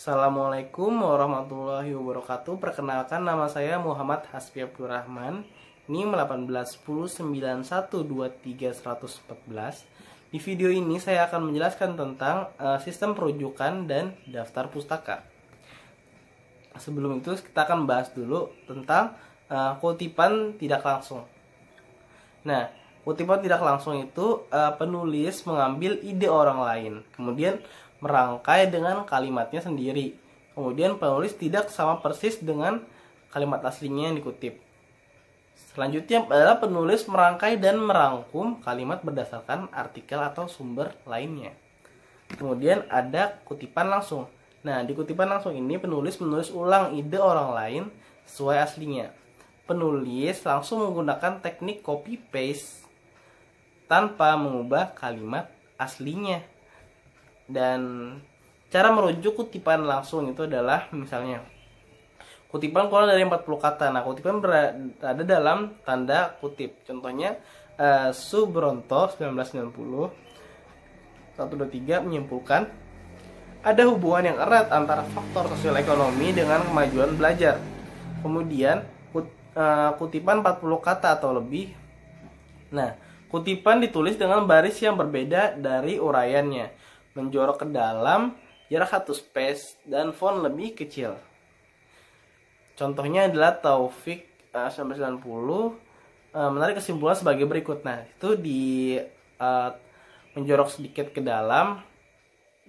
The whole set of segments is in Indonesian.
Assalamualaikum warahmatullahi wabarakatuh. Perkenalkan nama saya Muhammad Hasbi Rahman. Ini 181233114. Di video ini saya akan menjelaskan tentang eh, sistem perujukan dan daftar pustaka. Sebelum itu kita akan bahas dulu tentang eh, kutipan tidak langsung. Nah, kutipan tidak langsung itu eh, penulis mengambil ide orang lain, kemudian merangkai dengan kalimatnya sendiri. Kemudian penulis tidak sama persis dengan kalimat aslinya yang dikutip. Selanjutnya adalah penulis merangkai dan merangkum kalimat berdasarkan artikel atau sumber lainnya. Kemudian ada kutipan langsung. Nah, di kutipan langsung ini penulis menulis ulang ide orang lain sesuai aslinya. Penulis langsung menggunakan teknik copy paste tanpa mengubah kalimat aslinya dan cara merujuk kutipan langsung itu adalah misalnya kutipan kurang dari 40 kata. Nah, kutipan berada dalam tanda kutip. Contohnya uh, Subronto 1990 123 menyimpulkan ada hubungan yang erat antara faktor sosial ekonomi dengan kemajuan belajar. Kemudian kut, uh, kutipan 40 kata atau lebih. Nah, kutipan ditulis dengan baris yang berbeda dari uraiannya menjorok ke dalam jarak satu space dan font lebih kecil. Contohnya adalah Taufik uh, 1990 uh, menarik kesimpulan sebagai berikut. Nah, itu di uh, menjorok sedikit ke dalam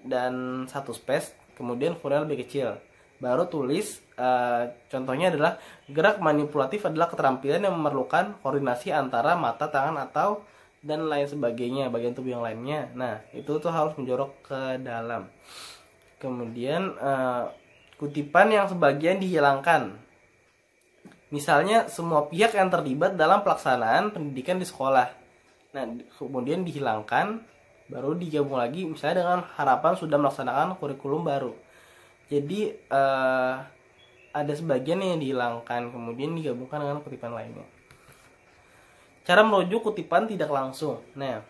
dan satu space, kemudian fontnya lebih kecil. Baru tulis uh, contohnya adalah gerak manipulatif adalah keterampilan yang memerlukan koordinasi antara mata, tangan atau dan lain sebagainya bagian tubuh yang lainnya nah itu tuh harus menjorok ke dalam kemudian uh, kutipan yang sebagian dihilangkan misalnya semua pihak yang terlibat dalam pelaksanaan pendidikan di sekolah nah kemudian dihilangkan baru digabung lagi misalnya dengan harapan sudah melaksanakan kurikulum baru jadi uh, ada sebagian yang dihilangkan kemudian digabungkan dengan kutipan lainnya cara merujuk kutipan tidak langsung. Nah,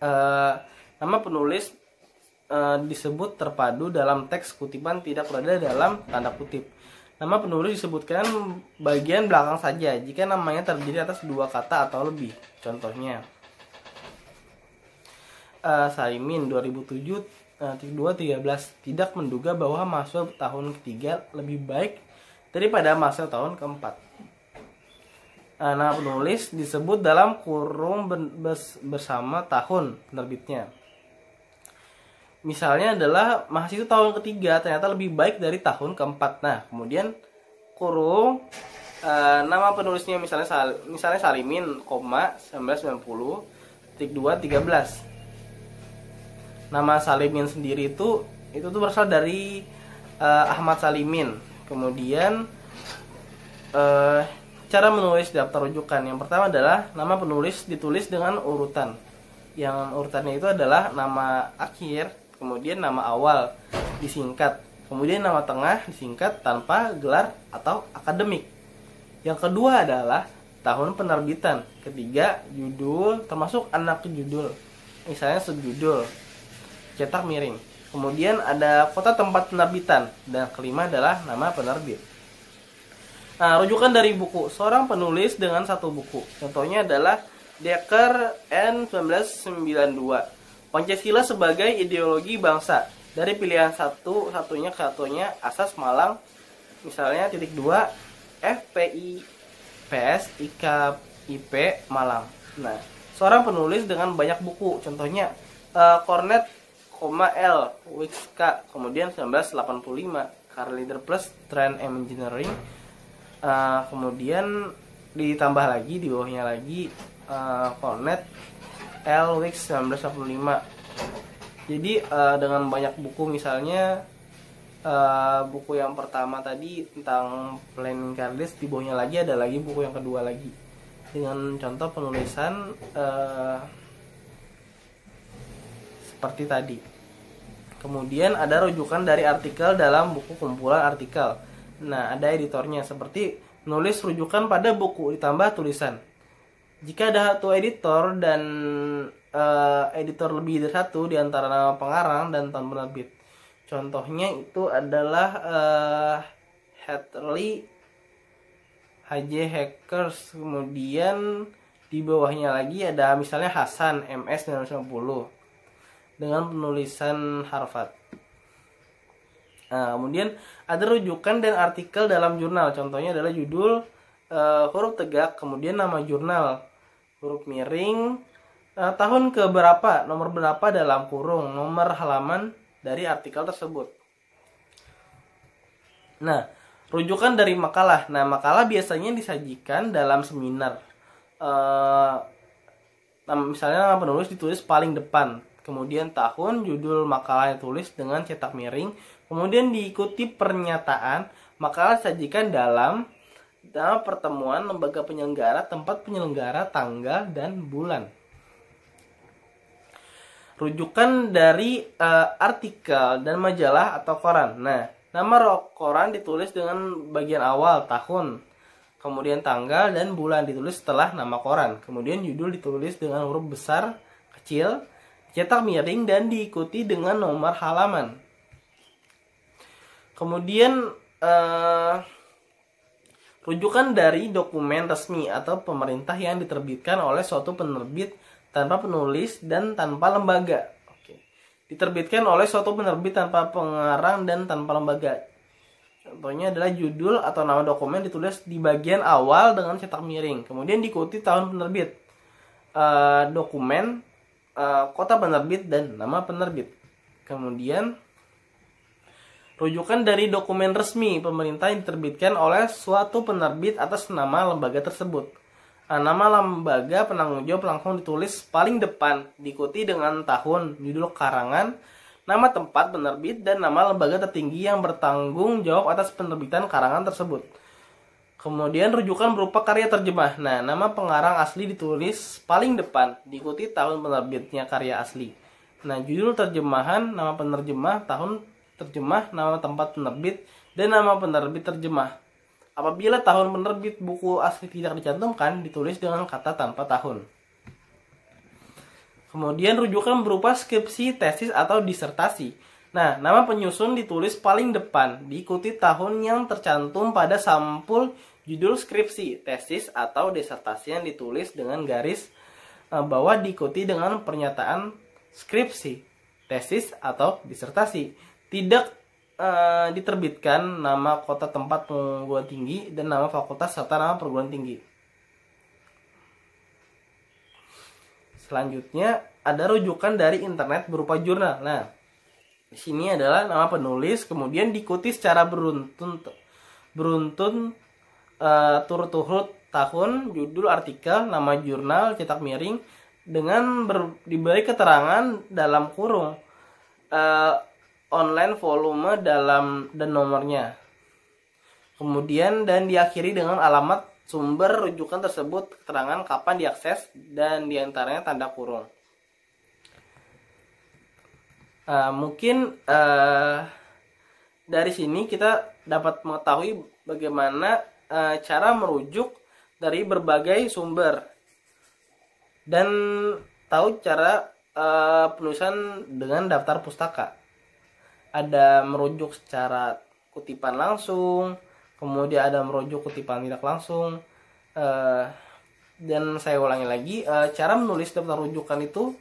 eh, nama penulis eh, disebut terpadu dalam teks kutipan tidak berada dalam tanda kutip. Nama penulis disebutkan bagian belakang saja jika namanya terdiri atas dua kata atau lebih. Contohnya, eh, Saimin 2007 213 eh, tidak menduga bahwa masuk tahun ketiga lebih baik daripada masuk tahun keempat. Nama penulis disebut dalam kurung bersama tahun penerbitnya. Misalnya adalah mahasiswa tahun ketiga ternyata lebih baik dari tahun keempat. Nah, kemudian kurung uh, eh, nama penulisnya misalnya sal, misalnya Salimin, koma 1990 titik 2 13. Nama Salimin sendiri itu itu tuh berasal dari uh, Ahmad Salimin. Kemudian uh, Cara menulis daftar rujukan yang pertama adalah nama penulis ditulis dengan urutan. Yang urutannya itu adalah nama akhir, kemudian nama awal disingkat, kemudian nama tengah disingkat tanpa gelar atau akademik. Yang kedua adalah tahun penerbitan, ketiga judul termasuk anak judul, misalnya sejudul cetak miring. Kemudian ada kota tempat penerbitan dan kelima adalah nama penerbit. Nah, rujukan dari buku seorang penulis dengan satu buku. Contohnya adalah Decker N 1992. Pancasila sebagai ideologi bangsa. Dari pilihan satu, satunya ke satunya asas malang misalnya titik dua, FPI PS IKIP Malang. Nah, seorang penulis dengan banyak buku. Contohnya uh, eh, Cornet, L, Wixka, kemudian 1985, Carl Leader Plus, Trend Engineering, uh, kemudian ditambah lagi di bawahnya lagi uh, eh, Cornet L Wix 1985 jadi uh, dengan banyak buku misalnya uh, buku yang pertama tadi tentang planning cardes di bawahnya lagi ada lagi buku yang kedua lagi dengan contoh penulisan uh, seperti tadi kemudian ada rujukan dari artikel dalam buku kumpulan artikel Nah, ada editornya seperti nulis rujukan pada buku ditambah tulisan. Jika ada satu editor dan uh, editor lebih dari satu di antara nama pengarang dan tahun penerbit. Contohnya itu adalah uh, Hadley HJ Hackers, kemudian di bawahnya lagi ada misalnya Hasan MS 1950 dengan penulisan Harvard. Nah, kemudian ada rujukan dan artikel dalam jurnal. Contohnya adalah judul uh, huruf tegak, kemudian nama jurnal, huruf miring, uh, tahun ke berapa, nomor berapa dalam kurung, nomor halaman dari artikel tersebut. Nah, rujukan dari makalah. Nah, makalah biasanya disajikan dalam seminar. Uh, misalnya nama penulis ditulis paling depan, kemudian tahun, judul makalah yang tulis dengan cetak miring, Kemudian diikuti pernyataan makalah sajikan dalam dalam pertemuan lembaga penyelenggara, tempat penyelenggara, tanggal dan bulan. Rujukan dari uh, artikel dan majalah atau koran. Nah, nama koran ditulis dengan bagian awal tahun, kemudian tanggal dan bulan ditulis setelah nama koran. Kemudian judul ditulis dengan huruf besar, kecil, cetak miring dan diikuti dengan nomor halaman. Kemudian uh, rujukan dari dokumen resmi atau pemerintah yang diterbitkan oleh suatu penerbit tanpa penulis dan tanpa lembaga. Oke. Diterbitkan oleh suatu penerbit tanpa pengarang dan tanpa lembaga. Contohnya adalah judul atau nama dokumen ditulis di bagian awal dengan cetak miring, kemudian diikuti tahun penerbit, uh, dokumen, uh, kota penerbit, dan nama penerbit. Kemudian Rujukan dari dokumen resmi pemerintah yang diterbitkan oleh suatu penerbit atas nama lembaga tersebut. Nah, nama lembaga penanggung jawab langsung ditulis paling depan, diikuti dengan tahun, judul karangan, nama tempat penerbit, dan nama lembaga tertinggi yang bertanggung jawab atas penerbitan karangan tersebut. Kemudian rujukan berupa karya terjemah. Nah, nama pengarang asli ditulis paling depan, diikuti tahun penerbitnya karya asli. Nah, judul terjemahan, nama penerjemah, tahun terjemah, nama tempat penerbit, dan nama penerbit terjemah. Apabila tahun penerbit buku asli tidak dicantumkan, ditulis dengan kata tanpa tahun. Kemudian rujukan berupa skripsi, tesis, atau disertasi. Nah, nama penyusun ditulis paling depan, diikuti tahun yang tercantum pada sampul judul skripsi, tesis, atau disertasi yang ditulis dengan garis eh, bawah diikuti dengan pernyataan skripsi, tesis, atau disertasi tidak uh, diterbitkan nama kota tempat perguruan tinggi dan nama fakultas serta nama perguruan tinggi. Selanjutnya ada rujukan dari internet berupa jurnal. Nah, di sini adalah nama penulis kemudian diikuti secara beruntun beruntun uh, turut-turut tahun, judul artikel, nama jurnal, cetak miring dengan ber, diberi keterangan dalam kurung. Uh, online volume dalam dan nomornya. Kemudian dan diakhiri dengan alamat sumber rujukan tersebut, keterangan kapan diakses dan diantaranya tanda kurung. Uh, mungkin uh, dari sini kita dapat mengetahui bagaimana uh, cara merujuk dari berbagai sumber dan tahu cara uh, penulisan dengan daftar pustaka ada merujuk secara kutipan langsung, kemudian ada merujuk kutipan tidak langsung. Uh, dan saya ulangi lagi, uh, cara menulis daftar rujukan itu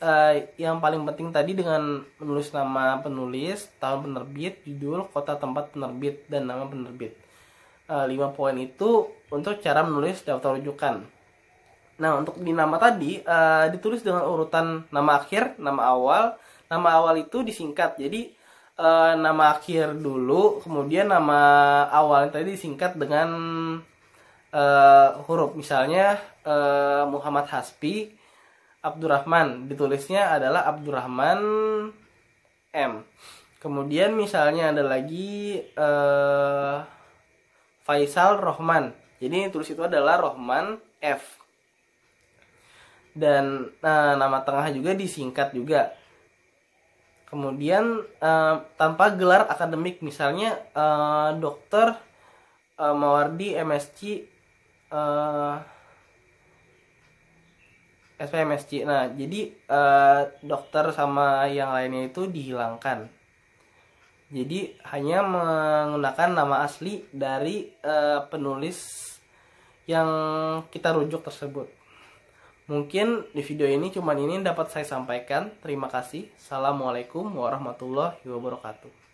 uh, yang paling penting tadi dengan menulis nama penulis, tahun penerbit, judul, kota tempat penerbit, dan nama penerbit. Uh, 5 poin itu untuk cara menulis daftar rujukan. Nah, untuk di nama tadi uh, ditulis dengan urutan nama akhir, nama awal. Nama awal itu disingkat. Jadi uh, nama akhir dulu, kemudian nama awal tadi singkat dengan uh, huruf. Misalnya uh, Muhammad Hasbi Abdurrahman ditulisnya adalah Abdurrahman M. Kemudian misalnya ada lagi uh, Faisal Rohman. Jadi tulis itu adalah Rohman F. Dan uh, nama tengah juga disingkat juga kemudian uh, tanpa gelar akademik misalnya uh, dokter uh, Mawardi MSc uh, SPMSC. Nah, jadi uh, dokter sama yang lainnya itu dihilangkan. Jadi hanya menggunakan nama asli dari uh, penulis yang kita rujuk tersebut. Mungkin di video ini cuman ini dapat saya sampaikan. Terima kasih. Assalamualaikum warahmatullahi wabarakatuh.